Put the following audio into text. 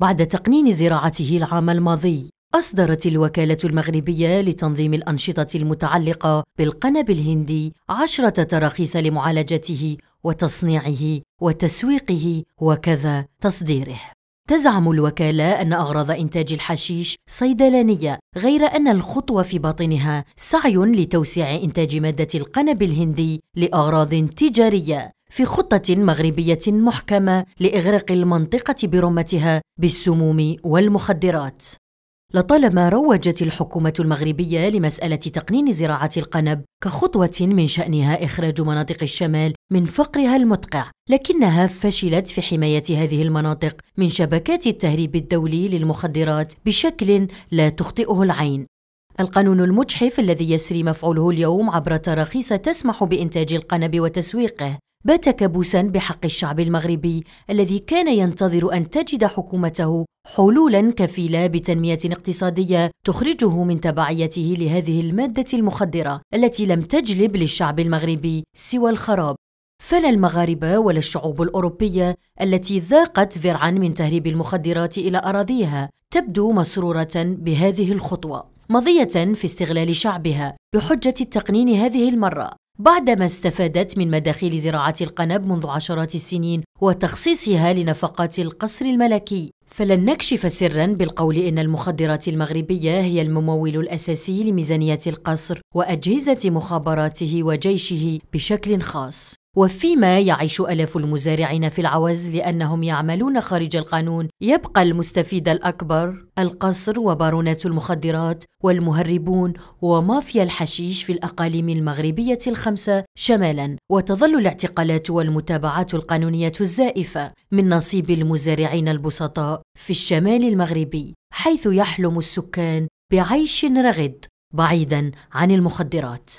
بعد تقنين زراعته العام الماضي أصدرت الوكالة المغربية لتنظيم الأنشطة المتعلقة بالقنب الهندي عشرة تراخيص لمعالجته وتصنيعه وتسويقه وكذا تصديره. تزعم الوكالة أن أغراض إنتاج الحشيش صيدلانية، غير أن الخطوة في باطنها سعي لتوسيع إنتاج مادة القنب الهندي لأغراض تجارية في خطة مغربية محكمة لإغراق المنطقة برمتها بالسموم والمخدرات. لطالما روجت الحكومة المغربية لمسألة تقنين زراعة القنب كخطوة من شأنها إخراج مناطق الشمال من فقرها المدقع، لكنها فشلت في حماية هذه المناطق من شبكات التهريب الدولي للمخدرات بشكل لا تخطئه العين. القانون المجحف الذي يسري مفعوله اليوم عبر تراخيص تسمح بإنتاج القنب وتسويقه بات كابوسا بحق الشعب المغربي الذي كان ينتظر ان تجد حكومته حلولا كفيله بتنميه اقتصاديه تخرجه من تبعيته لهذه الماده المخدره التي لم تجلب للشعب المغربي سوى الخراب فلا المغاربه ولا الشعوب الاوروبيه التي ذاقت ذرعا من تهريب المخدرات الى اراضيها تبدو مسروره بهذه الخطوه مضيه في استغلال شعبها بحجه التقنين هذه المره بعدما استفادت من مداخيل زراعة القنب منذ عشرات السنين وتخصيصها لنفقات القصر الملكي فلن نكشف سرا بالقول ان المخدرات المغربيه هي الممول الاساسي لميزانيه القصر واجهزه مخابراته وجيشه بشكل خاص وفيما يعيش ألاف المزارعين في العوز لأنهم يعملون خارج القانون يبقى المستفيد الأكبر القصر وبارونات المخدرات والمهربون ومافيا الحشيش في الأقاليم المغربية الخمسة شمالا وتظل الاعتقالات والمتابعات القانونية الزائفة من نصيب المزارعين البسطاء في الشمال المغربي حيث يحلم السكان بعيش رغد بعيدا عن المخدرات